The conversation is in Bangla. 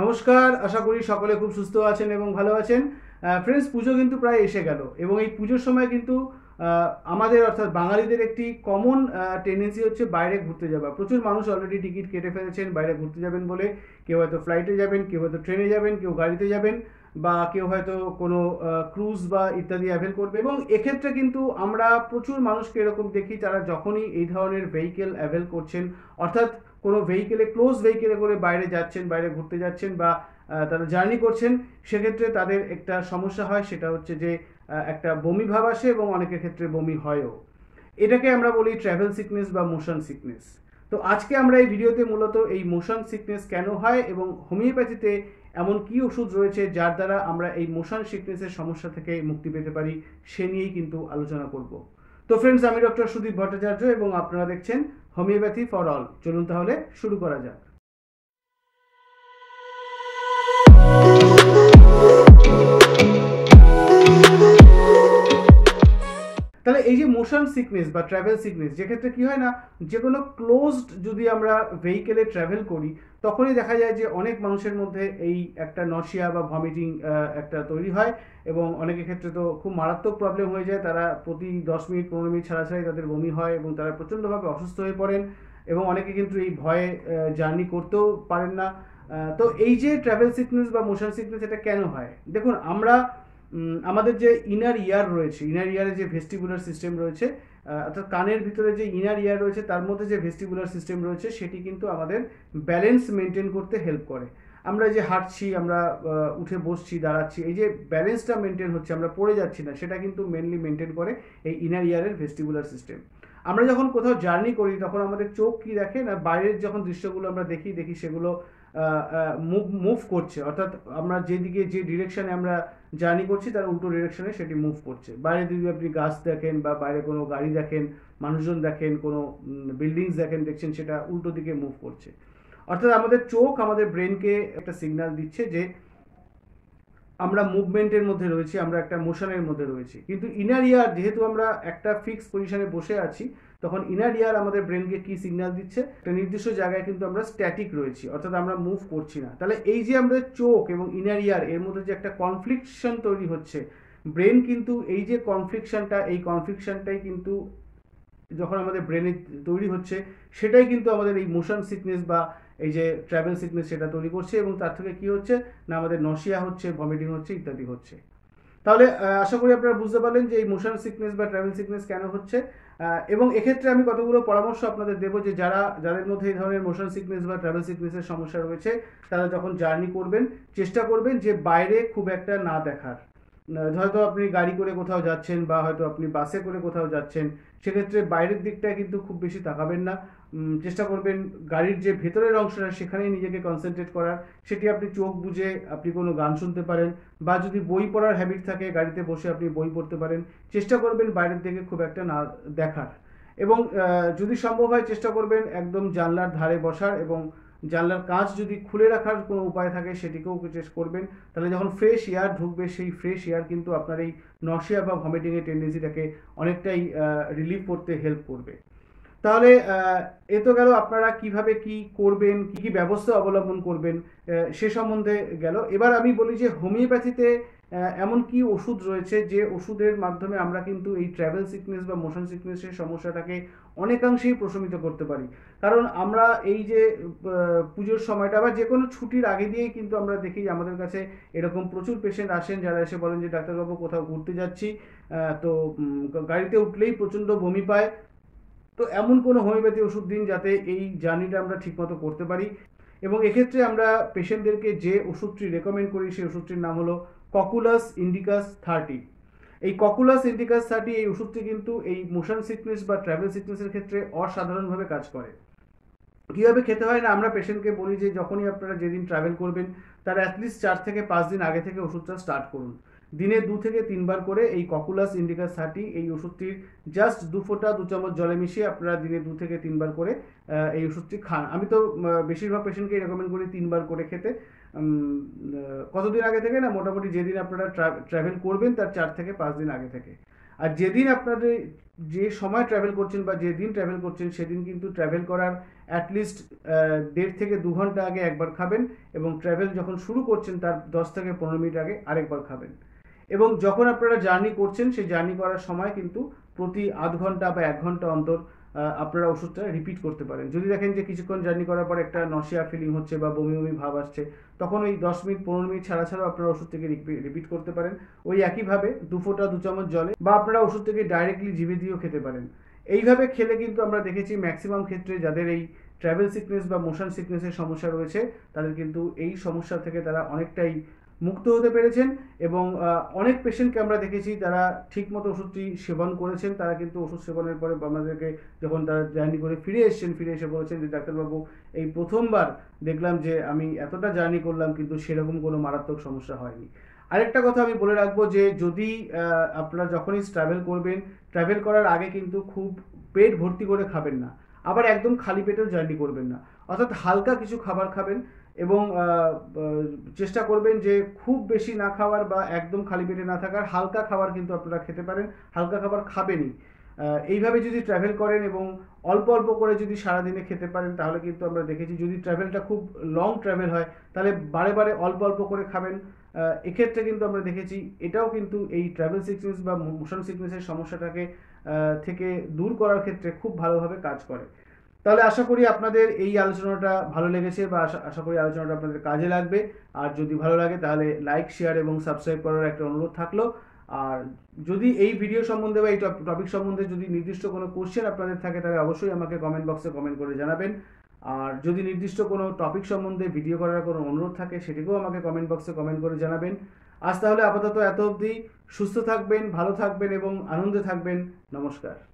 নমস্কার আশা করি সকলে খুব সুস্থ আছেন এবং ভালো আছেন ফ্রেন্ডস পুজো কিন্তু প্রায় এসে গেল এবং এই পুজোর সময় কিন্তু আমাদের অর্থাৎ বাঙালিদের একটি কমন টেন্ডেন্সি হচ্ছে বাইরে ঘুরতে যাওয়া প্রচুর মানুষ অলরেডি টিকিট কেটে ফেলেছেন বাইরে ঘুরতে যাবেন বলে কেউ হয়তো ফ্লাইটে যাবেন কেউ হয়তো ট্রেনে যাবেন কেউ গাড়িতে যাবেন বা কেউ হয়তো কোনো ক্রুজ বা ইত্যাদি অ্যাভেল করবে এবং এক্ষেত্রে কিন্তু আমরা প্রচুর মানুষকে এরকম দেখি তারা যখনই এই ধরনের ভেহিকেল অ্যাভেল করছেন অর্থাৎ কোনো ভেহিকেলে ক্লোজ ভেহিকেলে করে বাইরে যাচ্ছেন বাইরে ঘুরতে যাচ্ছেন বা তারা জার্নি করছেন সেক্ষেত্রে তাদের একটা সমস্যা হয় সেটা হচ্ছে যে একটা বমি ভাব আসে এবং অনেকের ক্ষেত্রে বমি হয়ও এটাকে আমরা বলি ট্রাভেল সিকনেস বা মোশন সিকনেস তো আজকে আমরা এই ভিডিওতে মূলত এই মোশন সিকনেস কেন হয় এবং হোমিওপ্যাথিতে এমন কি ওষুধ রয়েছে যার দ্বারা আমরা এই মোশন সিকনেসের সমস্যা থেকে মুক্তি পেতে পারি সে নিয়েই কিন্তু আলোচনা করব তো ফ্রেন্ডস আমি ডক্টর সুদীপ ভট্টাচার্য এবং আপনারা দেখছেন হোমিওপ্যাথি ফর অল চলুন তাহলে শুরু করা যাক এই যে মোশন সিকনেস বা ট্রাভেল সিকনেস যেক্ষেত্রে কি হয় না যে কোনো ক্লোজড যদি আমরা ভেহিকেলে ট্রাভেল করি তখনই দেখা যায় যে অনেক মানুষের মধ্যে এই একটা নশিয়া বা ভমিটিং একটা তৈরি হয় এবং অনেকের ক্ষেত্রে তো খুব মারাত্মক প্রবলেম হয়ে যায় তারা প্রতি দশ মিনিট পনেরো মিনিট ছাড়া ছাড়াই তাদের বমি হয় এবং তারা প্রচণ্ডভাবে অসুস্থ হয়ে পড়েন এবং অনেকে কিন্তু এই ভয়ে জার্নি করতেও পারেন না তো এই যে ট্রাভেল সিকনেস বা মোশন সিকনেস এটা কেন হয় দেখুন আমরা আমাদের যে ইনার ইয়ার রয়েছে ইনার ইয়ারে যে ভেস্টিবুলার সিস্টেম রয়েছে অর্থাৎ কানের ভিতরে যে ইনার ইয়ার রয়েছে তার মধ্যে যে ভেস্টিবুলার সিস্টেম রয়েছে সেটি কিন্তু আমাদের ব্যালেন্স মেনটেন করতে হেল্প করে আমরা যে হাঁটছি আমরা উঠে বসছি দাঁড়াচ্ছি এই যে ব্যালেন্সটা মেনটেন হচ্ছে আমরা পড়ে যাচ্ছি না সেটা কিন্তু মেনলি মেনটেন করে এই ইনার ইয়ারের ভেস্টিবুলার সিস্টেম আমরা যখন কোথাও জার্নি করি তখন আমাদের চোখ কী দেখে না বাইরের যখন দৃশ্যগুলো আমরা দেখি দেখি সেগুলো মুভ মুভ করছে অর্থাৎ আমরা যেদিকে যে ডিরেকশানে আমরা জার্নি করছি তার উল্টো ডিরেকশানে সেটি মুভ করছে বাইরে যদি আপনি গাছ দেখেন বা বাইরে কোনো গাড়ি দেখেন মানুষজন দেখেন কোনো বিল্ডিংস দেখেন দেখছেন সেটা উল্টো দিকে মুভ করছে অর্থাৎ আমাদের চোখ আমাদের ব্রেনকে একটা সিগন্যাল দিচ্ছে যে আমরা মুভমেন্টের মধ্যে রয়েছি আমরা একটা মোশনের মধ্যে রয়েছি কিন্তু ইনার ইয়ার যেহেতু আমরা একটা ফিক্স পজিশনে বসে আছি তখন ইনার ইয়ার আমাদের ব্রেনকে কি সিগন্যাল দিচ্ছে একটা নির্দিষ্ট জায়গায় কিন্তু আমরা স্ট্যাটিক রয়েছি অর্থাৎ আমরা মুভ করছি না তাহলে এই যে আমাদের চোখ এবং ইনার ইয়ার এর মধ্যে যে একটা কনফ্লিকশন তৈরি হচ্ছে ব্রেন কিন্তু এই যে কনফ্লিকশনটা এই কনফ্লিকশনটাই কিন্তু যখন আমাদের ব্রেনে তৈরি হচ্ছে সেটাই কিন্তু আমাদের এই মোশন সিকনেস বা এই যে ট্রাভেল সিকনেস সেটা তৈরি করছে এবং তার থেকে কি হচ্ছে না আমাদের নশিয়া হচ্ছে ভমিটিং হচ্ছে ইত্যাদি হচ্ছে তাহলে আশা করি আপনারা বুঝতে পারলেন যে এই মোশন সিকনেস বা ট্রাভেল সিকনেস কেন হচ্ছে এবং এক্ষেত্রে আমি কতগুলো পরামর্শ আপনাদের দেবো যে যারা যাদের মধ্যে এই ধরনের মোশন সিকনেস বা ট্রাভেল সিকনেসের সমস্যা রয়েছে তারা যখন জার্নি করবেন চেষ্টা করবেন যে বাইরে খুব একটা না দেখার হয়তো আপনি গাড়ি করে কোথাও যাচ্ছেন বা হয়তো আপনি বাসে করে কোথাও যাচ্ছেন সেক্ষেত্রে বাইরের দিকটা কিন্তু খুব বেশি তাকাবেন না চেষ্টা করবেন গাড়ির যে ভেতরের অংশটা সেখানেই নিজেকে কনসেন্ট্রেট করার সেটি আপনি চোখ বুঝে আপনি কোনো গান শুনতে পারেন বা যদি বই পড়ার হ্যাবিট থাকে গাড়িতে বসে আপনি বই পড়তে পারেন চেষ্টা করবেন বাইরের দিকে খুব একটা না দেখার এবং যদি সম্ভব হয় চেষ্টা করবেন একদম জানলার ধারে বসার এবং জানলার কাঁচ যদি খুলে রাখার কোনো উপায় থাকে সেটিকেও করবেন তাহলে যখন ফ্রেশ এয়ার ঢুকবে সেই ফ্রেশ এয়ার কিন্তু আপনার এই নশিয়া বা ভমিটিংয়ের টেন্ডেন্সিটাকে অনেকটাই রিলিফ করতে হেল্প করবে তাহলে এ তো গেল আপনারা কিভাবে কি করবেন কি কি ব্যবস্থা অবলম্বন করবেন সে সম্বন্ধে গেল এবার আমি বলি যে হোমিওপ্যাথিতে এমন কি ওষুধ রয়েছে যে ওষুধের মাধ্যমে আমরা কিন্তু এই ট্রাভেল সিকনেস বা মোশন সিকনেসের সমস্যাটাকে অনেকাংশেই প্রশমিত করতে পারি কারণ আমরা এই যে পুজোর সময়টা বা যে কোনো ছুটির আগে দিয়েই কিন্তু আমরা দেখি আমাদের কাছে এরকম প্রচুর পেশেন্ট আসেন যারা এসে বলেন যে ডাক্তারবাবু কোথাও ঘুরতে যাচ্ছি তো গাড়িতে উঠলেই প্রচণ্ড বমি পায় তো এমন কোনো হোমিওপ্যাথি ওষুধ দিন যাতে এই জার্নিটা আমরা ঠিকমতো করতে পারি এবং এক্ষেত্রে আমরা পেশেন্টদেরকে যে ওষুধটি রেকমেন্ড করি সেই ওষুধটির নাম হলো ককুলাস ইন্ডিকাস থার্টি এই ককুলাস ইন্ডিকাস থার্টি এই ওষুধটি কিন্তু এই মোশন সিকনেস বা ট্রাভেল সিকনেসের ক্ষেত্রে অসাধারণভাবে কাজ করে কীভাবে খেতে হয় না আমরা পেশেন্টকে বলি যে যখনই আপনারা যেদিন ট্রাভেল করবেন তার অ্যাটলিস্ট চার থেকে পাঁচ দিন আগে থেকে ওষুধটা স্টার্ট করুন দিনে দু থেকে তিনবার করে এই ককুলাস ইন্ডিকা সার্টি এই ওষুধটির জাস্ট দু ফোঁটা দু চামচ জলে মিশিয়ে আপনারা দিনে দু থেকে তিনবার করে এই ওষুধটি খান আমি তো বেশিরভাগ পেশেন্টকেই রেকমেন্ড করি তিনবার করে খেতে কতদিন আগে থেকে না মোটামুটি যেদিন আপনারা ট্রাভেল করবেন তার চার থেকে পাঁচ দিন আগে থেকে আর যেদিন আপনাদের যে সময় ট্রাভেল করছেন বা যেদিন ট্রাভেল করছেন সেদিন কিন্তু ট্রাভেল করার অ্যাটলিস্ট দেড় থেকে দু ঘন্টা আগে একবার খাবেন এবং ট্রাভেল যখন শুরু করছেন তার দশ থেকে পনেরো মিনিট আগে আরেকবার খাবেন এবং যখন আপনারা জার্নি করছেন সেই জার্নি করার সময় কিন্তু প্রতি আধ ঘন্টা বা এক ঘন্টা অন্তর আপনারা ওষুধটা রিপিট করতে পারেন যদি দেখেন যে কিছুক্ষণ জার্নি করার পর একটা নশিয়া ফিলিং হচ্ছে বা বমি বমি ভাব আসছে তখন ওই দশ মিনিট পনেরো মিনিট ছাড়া ছাড়াও আপনারা থেকে রিপিট করতে পারেন ওই একইভাবে দু ফোঁটা দু চামচ জলে বা আপনারা ওষুধ থেকে ডাইরেক্টলি জিভে দিয়েও খেতে পারেন এইভাবে খেলে কিন্তু আমরা দেখেছি ম্যাক্সিমাম ক্ষেত্রে যাদের এই ট্রাভেল সিকনেস বা মোশন সিকনেসের সমস্যা রয়েছে তাদের কিন্তু এই সমস্যা থেকে তারা অনেকটাই মুক্ত হতে পেরেছেন এবং অনেক পেশেন্টকে আমরা দেখেছি তারা ঠিকমতো ওষুধটি সেবন করেছেন তারা কিন্তু ওষুধ সেবনের পরে আমাদেরকে যখন তারা জার্নি করে ফিরে এসছেন ফিরে এসে বলেছেন যে ডাক্তারবাবু এই প্রথমবার দেখলাম যে আমি এতটা জার্নি করলাম কিন্তু সেরকম কোনো মারাত্মক সমস্যা হয়নি আরেকটা কথা আমি বলে রাখবো যে যদি আপনারা যখনই ট্রাভেল করবেন ট্রাভেল করার আগে কিন্তু খুব পেট ভর্তি করে খাবেন না আবার একদম খালি পেটেও জার্নি করবেন না অর্থাৎ হালকা কিছু খাবার খাবেন এবং চেষ্টা করবেন যে খুব বেশি না খাওয়ার বা একদম খালি পেটে না থাকার হালকা খাবার কিন্তু আপনারা খেতে পারেন হালকা খাবার খাবেনই এইভাবে যদি ট্রাভেল করেন এবং অল্প অল্প করে যদি সারাদিনে খেতে পারেন তাহলে কিন্তু আমরা দেখেছি যদি ট্রাভেলটা খুব লং ট্রাভেল হয় তাহলে বারে বারে অল্প অল্প করে খাবেন এক্ষেত্রে কিন্তু আমরা দেখেছি এটাও কিন্তু এই ট্রাভেল সিকনেস বা মোশন সিকনেসের সমস্যাটাকে থেকে দূর করার ক্ষেত্রে খুব ভালোভাবে কাজ করে তাহলে আশা করি আপনাদের এই আলোচনাটা ভালো লেগেছে বা আশা করি আলোচনাটা আপনাদের কাজে লাগবে আর যদি ভালো লাগে তাহলে লাইক শেয়ার এবং সাবস্ক্রাইব করার একটা অনুরোধ থাকলো আর যদি এই ভিডিও সম্বন্ধে বা এই টপিক সম্বন্ধে যদি নির্দিষ্ট কোনো কোশ্চেন আপনাদের থাকে তাহলে অবশ্যই আমাকে কমেন্ট বক্সে কমেন্ট করে জানাবেন আর যদি নির্দিষ্ট কোনো টপিক সম্বন্ধে ভিডিও করার কোনো অনুরোধ থাকে সেটিকেও আমাকে কমেন্ট বক্সে কমেন্ট করে জানাবেন আজ তাহলে আপাতত এত অবধি সুস্থ থাকবেন ভালো থাকবেন এবং আনন্দে থাকবেন নমস্কার